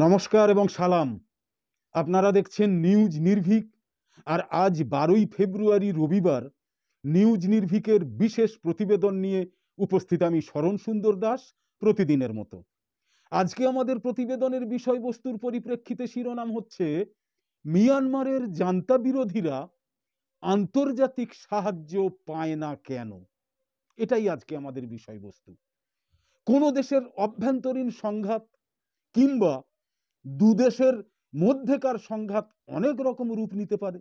নমস্কার এবং সালাম আপনারা দেখছেন নিউজ নির্ভীক আর আজ বারোই ফেব্রুয়ারি রবিবার নিউজ নির্ভীকের বিশেষ প্রতিবেদন নিয়ে উপস্থিত আমি শরণ সুন্দর দাস প্রতিদিনের মতো আজকে আমাদের প্রতিবেদনের বিষয়বস্তুর পরিপ্রেক্ষিতে শিরোনাম হচ্ছে মিয়ানমারের জান্তা বিরোধীরা আন্তর্জাতিক সাহায্য পায় না কেন এটাই আজকে আমাদের বিষয়বস্তু কোনো দেশের অভ্যন্তরীণ সংঘাত কিংবা দুদেশের মধ্যেকার সংঘাত অনেক রকম রূপ নিতে পারে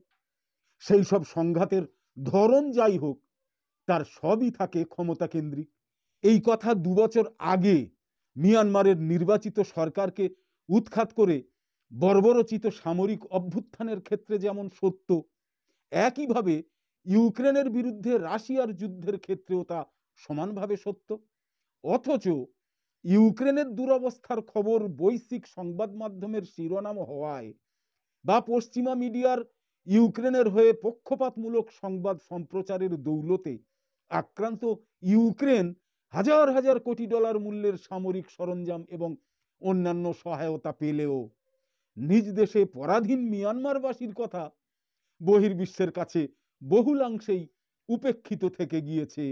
সেই সব সংঘাতের ধরন যাই হোক তার সবই থাকে ক্ষমতা কেন্দ্রিক এই কথা দুবছর আগে মিয়ানমারের নির্বাচিত সরকারকে উৎখাত করে বর্বরচিত সামরিক অভ্যুত্থানের ক্ষেত্রে যেমন সত্য একইভাবে ইউক্রেনের বিরুদ্ধে রাশিয়ার যুদ্ধের ক্ষেত্রেও তা সমানভাবে সত্য অথচ ইউক্রেনের দুরবস্থার খবর বৈশ্বিক সংবাদ মাধ্যমের শিরোনাম হওয়ায় বা পশ্চিমা মিডিয়ার ইউক্রেনের হয়ে পক্ষপাতমূলক সংবাদ সম্প্রচারের দৌলতে আক্রান্ত ইউক্রেন হাজার হাজার কোটি ডলার মূল্যের সামরিক সরঞ্জাম এবং অন্যান্য সহায়তা পেলেও নিজ দেশে পরাধীন মিয়ানমারবাসীর কথা বহির্বিশ্বের কাছে বহুলাংশেই উপেক্ষিত থেকে গিয়েছে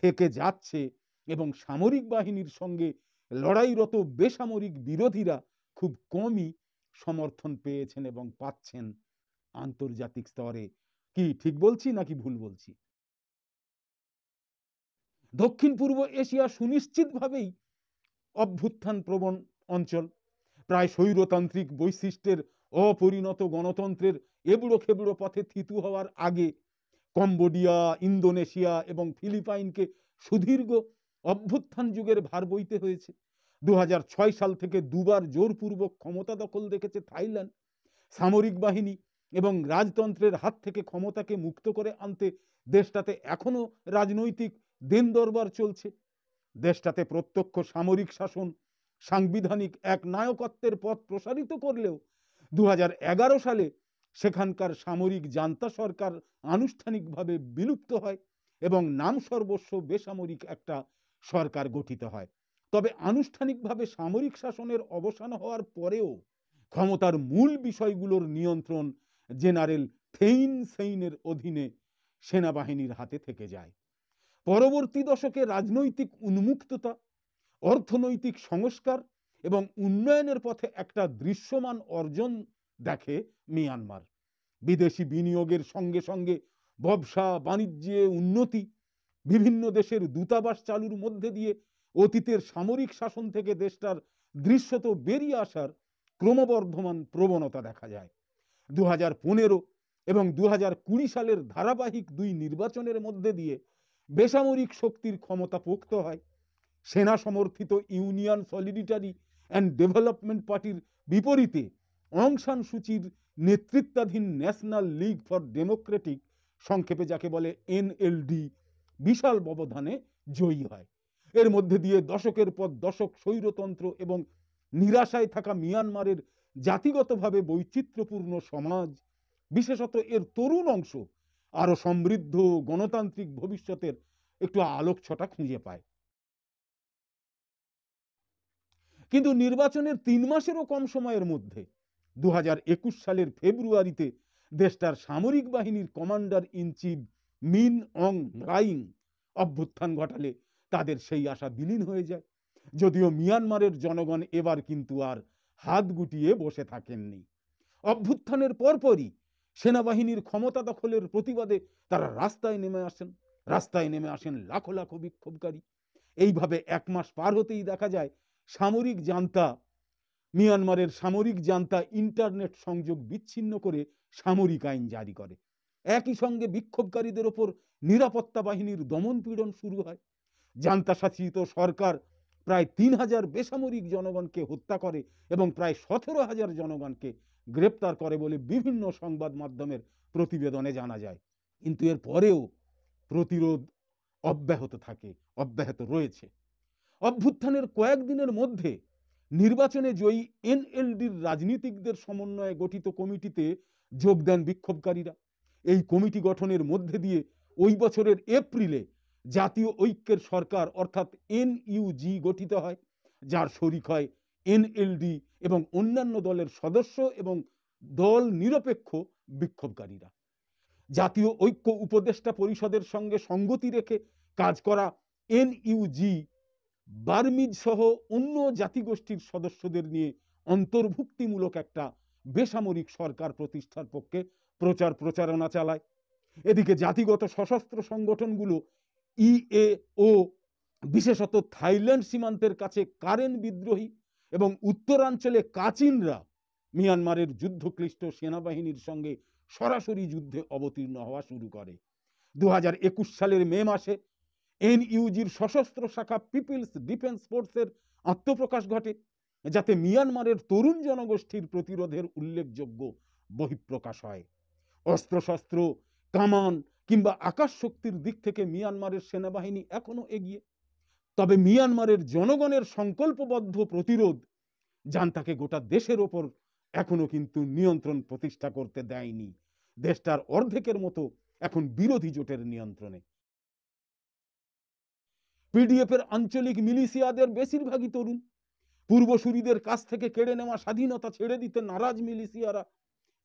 থেকে যাচ্ছে এবং সামরিক বাহিনীর সঙ্গে লড়াইরত বেসামরিক বিরোধীরা খুব কমই সমর্থন পেয়েছেন এবং পাচ্ছেন আন্তর্জাতিক স্তরে কি ঠিক বলছি নাকি ভুল বলছি দক্ষিণ পূর্ব এশিয়া সুনিশ্চিতভাবেই অভ্যুত্থান প্রবণ অঞ্চল প্রায় স্বৈরতান্ত্রিক বৈশিষ্ট্যের অপরিণত গণতন্ত্রের এবড়ো খেবড়ো পথে থিতু হওয়ার আগে কম্বোডিয়া ইন্দোনেশিয়া এবং ফিলিপাইনকে সুদীর্ঘ অভ্যুত্থান যুগের ভার বইতে হয়েছে দু সাল থেকে দুবার জোরপূর্বক ক্ষমতা দখল দেখেছে থাইল্যান্ড সামরিক বাহিনী এবং রাজতন্ত্রের হাত থেকে ক্ষমতাকে মুক্ত করে আনতে দেশটাতে এখনও রাজনৈতিক দিন দরবার চলছে দেশটাতে প্রত্যক্ষ সামরিক শাসন সাংবিধানিক এক নায়কত্বের পথ প্রসারিত করলেও দু সালে সেখানকার সামরিক জান্তা সরকার আনুষ্ঠানিকভাবে বিলুপ্ত হয় এবং নাম সর্বস্ব বেসামরিক একটা সরকার গঠিত হয় তবে আনুষ্ঠানিকভাবে সামরিক শাসনের অবসান হওয়ার পরেও ক্ষমতার মূল বিষয়গুলোর নিয়ন্ত্রণ জেনারেল থেইন সেইনের অধীনে সেনাবাহিনীর হাতে থেকে যায় পরবর্তী দশকে রাজনৈতিক উন্মুক্ততা অর্থনৈতিক সংস্কার এবং উন্নয়নের পথে একটা দৃশ্যমান অর্জন দেখে মিয়ানমার বিদেশি বিনিয়োগের সঙ্গে সঙ্গে ব্যবসা বাণিজ্যে উন্নতি বিভিন্ন দেশের দূতাবাস চালুর মধ্যে দিয়ে অতীতের সামরিক শাসন থেকে দেশটার দৃশ্যত বেরিয়ে আসার ক্রমবর্ধমান প্রবণতা দেখা যায় দু হাজার পনেরো এবং দু হাজার কুড়ি সালের ধারাবাহিক দুই নির্বাচনের মধ্যে দিয়ে বেসামরিক শক্তির ক্ষমতা পোক্ত হয় সেনা সমর্থিত ইউনিয়ন সলিডিটারি অ্যান্ড ডেভেলপমেন্ট পার্টির বিপরীতে অংশান সূচির নেতৃত্বাধীন ন্যাশনাল লিগ ফর ডেমোক্রেটিক সংক্ষেপে যাকে বলে এনএলডি বিশাল ব্যবধানে জয়ী হয় এর মধ্যে দিয়ে দশকের পর দশক স্বৈরতন্ত্র এবং নিরাশায় থাকা মিয়ানমারের জাতিগতভাবে বৈচিত্র্যপূর্ণ সমাজ বিশেষত এর তরুণ অংশ আরও সমৃদ্ধ গণতান্ত্রিক ভবিষ্যতের একটু আলোকছটা খুঁজে পায় কিন্তু নির্বাচনের তিন মাসেরও কম সময়ের মধ্যে দু সালের ফেব্রুয়ারিতে দেশটার সামরিক বাহিনীর commander in chief Min Aung Hlaing অভ্যুত্থান ঘটালে তাদের সেই আশা বিলীন হয়ে যায় যদিও মিয়ানমারের জনগণ এবার কিন্তু আর হাত গুটিয়ে বসে থাকেননি অভ্যুত্থানের পরপরই সেনাবাহিনীর ক্ষমতা দখলের প্রতিবাদে তারা রাস্তায় নেমে আসেন রাস্তায় নেমে আসেন লাখো লাখো বিক্ষোভকারী এইভাবে এক মাস পার হতেই দেখা যায় সামরিক জান্তা মিয়ানমারের সামরিক জান্তা ইন্টারনেট সংযোগ বিচ্ছিন্ন করে সামরিক আইন জারি করে একই সঙ্গে বিক্ষোভকারীদের ওপর নিরাপত্তা বাহিনীর দমন পীড়ন শুরু হয় জান্তা শাসিত সরকার প্রায় তিন হাজার বেসামরিক জনগণকে হত্যা করে এবং প্রায় সতেরো হাজার জনগণকে গ্রেপ্তার করে বলে বিভিন্ন সংবাদ মাধ্যমের প্রতিবেদনে জানা যায় কিন্তু এর পরেও প্রতিরোধ অব্যাহত থাকে অব্যাহত রয়েছে অভ্যুত্থানের কয়েকদিনের মধ্যে নির্বাচনে জয়ী এনএলডির রাজনীতিকদের সমন্বয়ে গঠিত কমিটিতে যোগ দেন বিক্ষোভকারীরা এই কমিটি গঠনের মধ্যে দিয়ে ওই বছরের এপ্রিলে জাতীয় ঐক্যের সরকার অর্থাৎ এনইউজি গঠিত হয় যার শরিক হয় এনএলডি এবং অন্যান্য দলের সদস্য এবং দল নিরপেক্ষ বিক্ষোভকারীরা জাতীয় ঐক্য উপদেষ্টা পরিষদের সঙ্গে সঙ্গতি রেখে কাজ করা এনইউজি বার্মিজ সহ অন্য জাতিগোষ্ঠীর সদস্যদের নিয়ে অন্তর্ভুক্তিমূলক একটা বেসামরিক সরকার প্রতিষ্ঠার পক্ষে প্রচার প্রচারণা চালায় এদিকে জাতিগত সশস্ত্র সংগঠনগুলো ইএ e ও বিশেষত থাইল্যান্ড সীমান্তের কাছে কারেন বিদ্রোহী এবং উত্তরাঞ্চলে কাচিনরা মিয়ানমারের যুদ্ধক্লিষ্ট সেনাবাহিনীর সঙ্গে সরাসরি যুদ্ধে অবতীর্ণ হওয়া শুরু করে দু সালের মে মাসে এনইউজির সশস্ত্র শাখা পিপলস ডিফেন্স ফোর্সের আত্মপ্রকাশ ঘটে যাতে মিয়ানমারের তরুণ জনগোষ্ঠীর প্রতিরোধের উল্লেখযোগ্য বহিঃপ্রকাশ হয় অস্ত্রশস্ত্র কামান কিংবা আকাশ শক্তির দিক থেকে মিয়ানমারের সেনাবাহিনী এখনও এগিয়ে তবে মিয়ানমারের জনগণের সংকল্পবদ্ধ প্রতিরোধ যান তাকে গোটা দেশের ওপর এখনও কিন্তু নিয়ন্ত্রণ প্রতিষ্ঠা করতে দেয়নি দেশটার অর্ধেকের মতো এখন বিরোধী জোটের নিয়ন্ত্রণে পিডিএফের আঞ্চলিক মিলিশিয়াদের বেশিরভাগই তরুণ পূর্বসূরিদের কাছ থেকে কেড়ে নেওয়া স্বাধীনতা ছেড়ে দিতে নারাজ মিলিশিয়ারা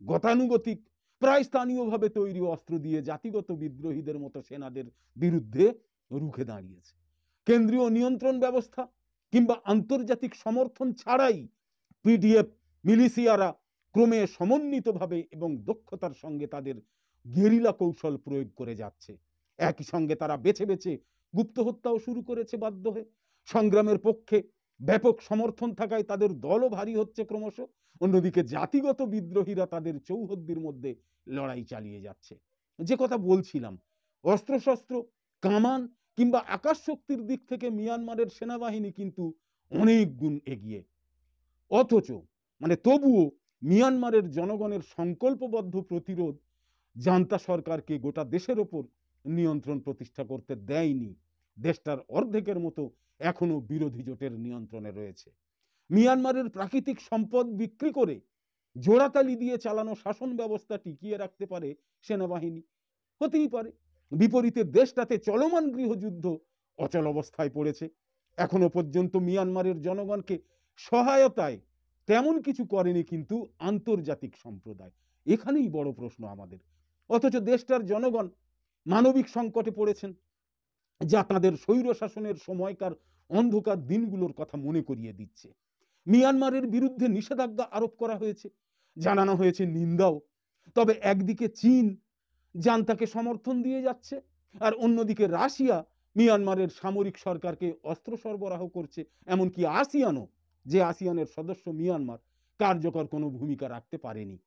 গতানুগতিক প্রায় স্থানীয়ভাবে তৈরি অস্ত্র দিয়ে জাতিগত বিদ্রোহীদের মতো সেনাদের বিরুদ্ধে রুখে দাঁড়িয়েছে কেন্দ্রীয় নিয়ন্ত্রণ ব্যবস্থা কিংবা আন্তর্জাতিক সমর্থন ছাড়াই পিডিএফ মিলিশিয়ারা ক্রমে সমন্বিতভাবে এবং দক্ষতার সঙ্গে তাদের গেরিলা কৌশল প্রয়োগ করে যাচ্ছে একই সঙ্গে তারা বেছে বেছে গুপ্ত হত্যাও শুরু করেছে বাধ্য হয়ে সংগ্রামের পক্ষে ব্যাপক সমর্থন থাকায় তাদের দলও ভারী হচ্ছে ক্রমশ অন্যদিকে জাতিগত বিদ্রোহীরা তাদের চৌহদ্দির মধ্যে লড়াই চালিয়ে যাচ্ছে যে কথা বলছিলাম অস্ত্রশস্ত্র কামান কিংবা আকাশ শক্তির দিক থেকে মিয়ানমারের সেনাবাহিনী কিন্তু অনেক গুণ এগিয়ে অথচ মানে তবুও মিয়ানমারের জনগণের সংকল্পবদ্ধ প্রতিরোধ জান্তা সরকারকে গোটা দেশের ওপর নিয়ন্ত্রণ প্রতিষ্ঠা করতে দেয়নি দেশটার অর্ধেকের মতো এখনও বিরোধী জোটের নিয়ন্ত্রণে রয়েছে মিয়ানমারের প্রাকৃতিক সম্পদ বিক্রি করে জোড়াতালি দিয়ে চালানো শাসন ব্যবস্থা টিকিয়ে রাখতে পারে সেনাবাহিনী হতেই পারে বিপরীতে দেশটাতে চলমান গৃহযুদ্ধ অচল অবস্থায় পড়েছে এখনো পর্যন্ত মিয়ানমারের জনগণকে সহায়তায় তেমন কিছু করেনি কিন্তু আন্তর্জাতিক সম্প্রদায় এখানেই বড় প্রশ্ন আমাদের অথচ দেশটার জনগণ মানবিক সংকটে পড়েছেন যা তাদের স্বৈরশাসনের সময়কার অন্ধকার দিনগুলোর কথা মনে করিয়ে দিচ্ছে মিয়ানমারের বিরুদ্ধে নিষেধাজ্ঞা আরোপ করা হয়েছে জানানো হয়েছে নিন্দাও তবে একদিকে চীন জান্তাকে সমর্থন দিয়ে যাচ্ছে আর অন্যদিকে রাশিয়া মিয়ানমারের সামরিক সরকারকে অস্ত্র সরবরাহ করছে এমনকি আসিয়ানও যে আসিয়ানের সদস্য মিয়ানমার কার্যকর কোনো ভূমিকা রাখতে পারেনি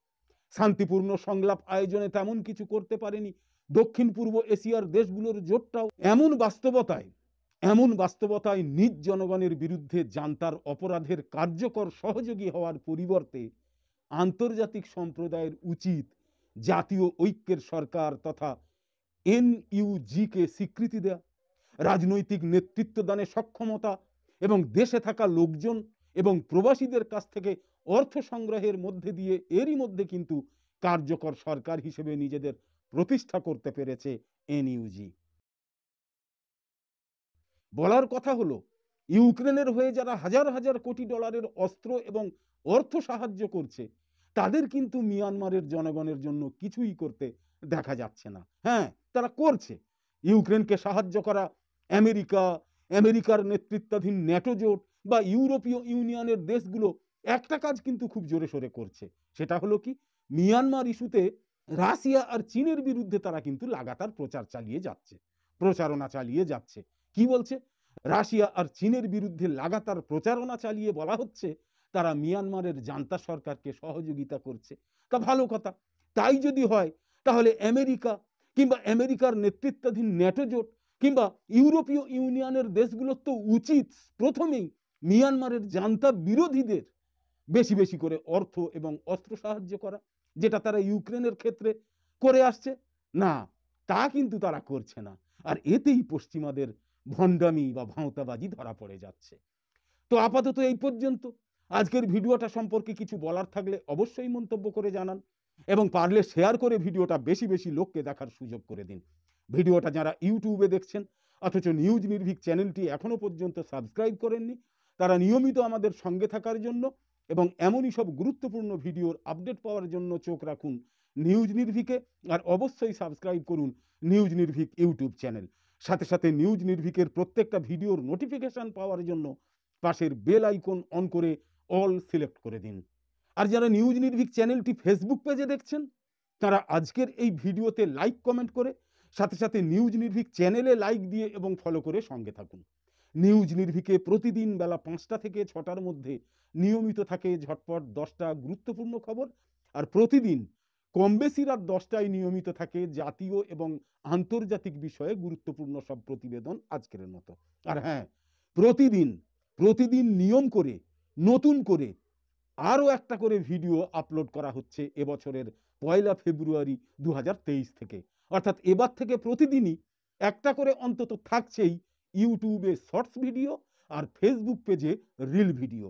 শান্তিপূর্ণ সংলাপ আয়োজনে তেমন কিছু করতে পারেনি দক্ষিণ পূর্ব এশিয়ার দেশগুলোর জোটটাও এমন বাস্তবতায় এমন বাস্তবতায় নিজ জনগণের বিরুদ্ধে জান্তার অপরাধের কার্যকর সহযোগী হওয়ার পরিবর্তে আন্তর্জাতিক সম্প্রদায়ের উচিত জাতীয় ঐক্যের সরকার তথা এনইউজিকে স্বীকৃতি দেয়া রাজনৈতিক নেতৃত্ব দানে সক্ষমতা এবং দেশে থাকা লোকজন এবং প্রবাসীদের কাছ থেকে অর্থ সংগ্রহের মধ্যে দিয়ে এরই মধ্যে কিন্তু কার্যকর সরকার হিসেবে নিজেদের প্রতিষ্ঠা করতে পেরেছে এনইউজি বলার কথা হলো ইউক্রেনের হয়ে যারা হাজার হাজার কোটি ডলারের অস্ত্র এবং অর্থ সাহায্য করছে তাদের কিন্তু মিয়ানমারের জনগণের জন্য কিছুই করতে দেখা যাচ্ছে না হ্যাঁ তারা করছে ইউক্রেনকে সাহায্য করা আমেরিকা আমেরিকার নেতৃত্বাধীন ন্যাটো জোট বা ইউরোপীয় ইউনিয়নের দেশগুলো একটা কাজ কিন্তু খুব জোরে সোরে করছে সেটা হলো কি মিয়ানমার ইস্যুতে রাশিয়া আর চীনের বিরুদ্ধে তারা কিন্তু লাগাতার প্রচার চালিয়ে যাচ্ছে প্রচারণা চালিয়ে যাচ্ছে কি বলছে রাশিয়া আর চীনের বিরুদ্ধে লাগাতার প্রচারণা চালিয়ে বলা হচ্ছে তারা মিয়ানমারের জান্তা সরকারকে সহযোগিতা করছে তা ভালো কথা তাই যদি হয় তাহলে আমেরিকা কিংবা আমেরিকার নেতৃত্বাধীন ন্যাটো জোট কিংবা ইউরোপীয় ইউনিয়নের দেশগুলোর তো উচিত প্রথমেই মিয়ানমারের জান্তা বিরোধীদের বেশি বেশি করে অর্থ এবং অস্ত্র সাহায্য করা যেটা তারা ইউক্রেনের ক্ষেত্রে করে আসছে না তা কিন্তু তারা করছে না আর এতেই পশ্চিমাদের ভণ্ডামি বা ভাঁওতাবাজি ধরা পড়ে যাচ্ছে তো আপাতত এই পর্যন্ত আজকের ভিডিওটা সম্পর্কে কিছু বলার থাকলে অবশ্যই মন্তব্য করে জানান এবং পারলে শেয়ার করে ভিডিওটা বেশি বেশি লোককে দেখার সুযোগ করে দিন ভিডিওটা যারা ইউটিউবে দেখছেন অথচ নিউজ নির্ভীক চ্যানেলটি এখনও পর্যন্ত সাবস্ক্রাইব করেননি তারা নিয়মিত আমাদের সঙ্গে থাকার জন্য এবং এমনই সব গুরুত্বপূর্ণ ভিডিওর আপডেট পাওয়ার জন্য চোখ রাখুন নিউজ নির্ভিকে আর অবশ্যই সাবস্ক্রাইব করুন নিউজ নির্ভিক ইউটিউব চ্যানেল সাথে সাথে নিউজ নির্ভিকের প্রত্যেকটা ভিডিওর নোটিফিকেশান পাওয়ার জন্য পাশের বেল আইকন অন করে অল সিলেক্ট করে দিন আর যারা নিউজ নির্ভিক চ্যানেলটি ফেসবুক পেজে দেখছেন তারা আজকের এই ভিডিওতে লাইক কমেন্ট করে সাথে সাথে নিউজ নির্ভিক চ্যানেলে লাইক দিয়ে এবং ফলো করে সঙ্গে থাকুন নিউজ নির্ভীকে প্রতিদিন বেলা পাঁচটা থেকে ছটার মধ্যে নিয়মিত থাকে ঝটপট দশটা গুরুত্বপূর্ণ খবর আর প্রতিদিন কম বেশি রাত দশটায় নিয়মিত থাকে জাতীয় এবং আন্তর্জাতিক বিষয়ে গুরুত্বপূর্ণ সব প্রতিবেদন আজকের মতো আর আচ্ছা। হ্যাঁ প্রতিদিন প্রতিদিন নিয়ম করে নতুন করে আরও একটা করে ভিডিও আপলোড করা হচ্ছে এবছরের পয়লা ফেব্রুয়ারি দু থেকে অর্থাৎ এবার থেকে প্রতিদিনই একটা করে অন্তত থাকছেই ইউটিউবে শর্টস ভিডিও আর ফেসবুক পেজে রিল ভিডিও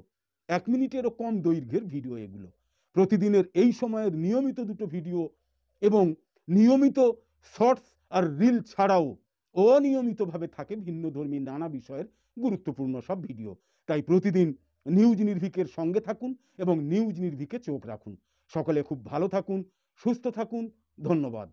এক মিনিটেরও কম দৈর্ঘ্যের ভিডিও এগুলো প্রতিদিনের এই সময়ের নিয়মিত দুটো ভিডিও এবং নিয়মিত শর্টস আর রিল ছাড়াও অনিয়মিতভাবে থাকে ভিন্নধর্মী নানা বিষয়ের গুরুত্বপূর্ণ সব ভিডিও তাই প্রতিদিন নিউজ নির্ভিকের সঙ্গে থাকুন এবং নিউজ নির্ভিকে চোখ রাখুন সকলে খুব ভালো থাকুন সুস্থ থাকুন ধন্যবাদ